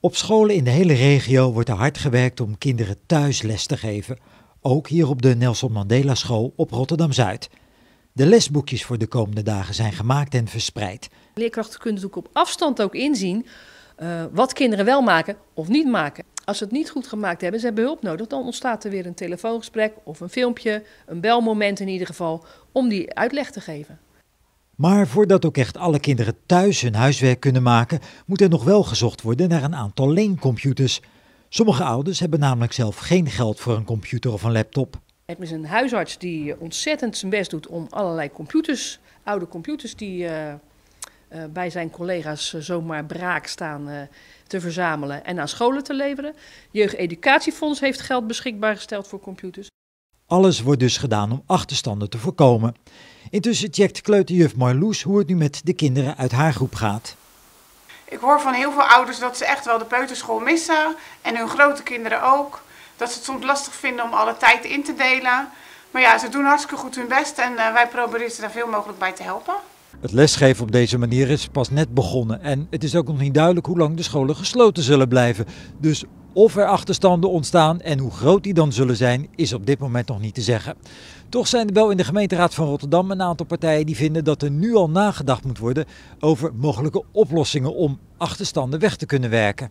Op scholen in de hele regio wordt er hard gewerkt om kinderen thuis les te geven. Ook hier op de Nelson Mandela School op Rotterdam Zuid. De lesboekjes voor de komende dagen zijn gemaakt en verspreid. Leerkrachten kunnen natuurlijk op afstand ook inzien eh, wat kinderen wel maken of niet maken. Als ze het niet goed gemaakt hebben, ze hebben hulp nodig, dan ontstaat er weer een telefoongesprek of een filmpje, een belmoment in ieder geval, om die uitleg te geven. Maar voordat ook echt alle kinderen thuis hun huiswerk kunnen maken, moet er nog wel gezocht worden naar een aantal leencomputers. Sommige ouders hebben namelijk zelf geen geld voor een computer of een laptop. Het is een huisarts die ontzettend zijn best doet om allerlei computers, oude computers die eh, eh, bij zijn collega's eh, zomaar braak staan, te verzamelen en aan scholen te leveren. Jeugdeducatiefonds heeft geld beschikbaar gesteld voor computers. Alles wordt dus gedaan om achterstanden te voorkomen. Intussen checkt kleuterjuf Marloes hoe het nu met de kinderen uit haar groep gaat. Ik hoor van heel veel ouders dat ze echt wel de peuterschool missen en hun grote kinderen ook. Dat ze het soms lastig vinden om alle tijd in te delen. Maar ja, ze doen hartstikke goed hun best en eh, wij proberen ze daar veel mogelijk bij te helpen. Het lesgeven op deze manier is pas net begonnen en het is ook nog niet duidelijk hoe lang de scholen gesloten zullen blijven. Dus of er achterstanden ontstaan en hoe groot die dan zullen zijn, is op dit moment nog niet te zeggen. Toch zijn er wel in de gemeenteraad van Rotterdam een aantal partijen die vinden dat er nu al nagedacht moet worden over mogelijke oplossingen om achterstanden weg te kunnen werken.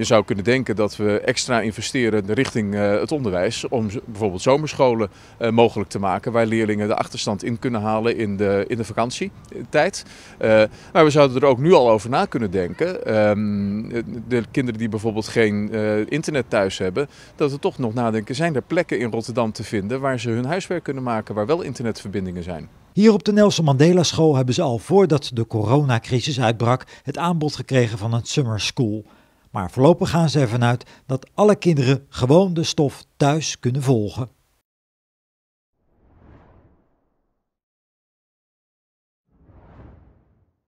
Je zou kunnen denken dat we extra investeren richting eh, het onderwijs om bijvoorbeeld zomerscholen eh, mogelijk te maken waar leerlingen de achterstand in kunnen halen in de, in de vakantietijd. Eh, maar we zouden er ook nu al over na kunnen denken. Ehm, de kinderen die bijvoorbeeld geen internet thuis hebben, dat we toch nog nadenken, zijn er plekken in Rotterdam te vinden waar ze hun huiswerk kunnen maken, waar wel internetverbindingen zijn? Hier op de Nelson Mandela School hebben ze al voordat de coronacrisis uitbrak het aanbod gekregen van een summer school. Maar voorlopig gaan ze ervan uit dat alle kinderen gewoon de stof thuis kunnen volgen.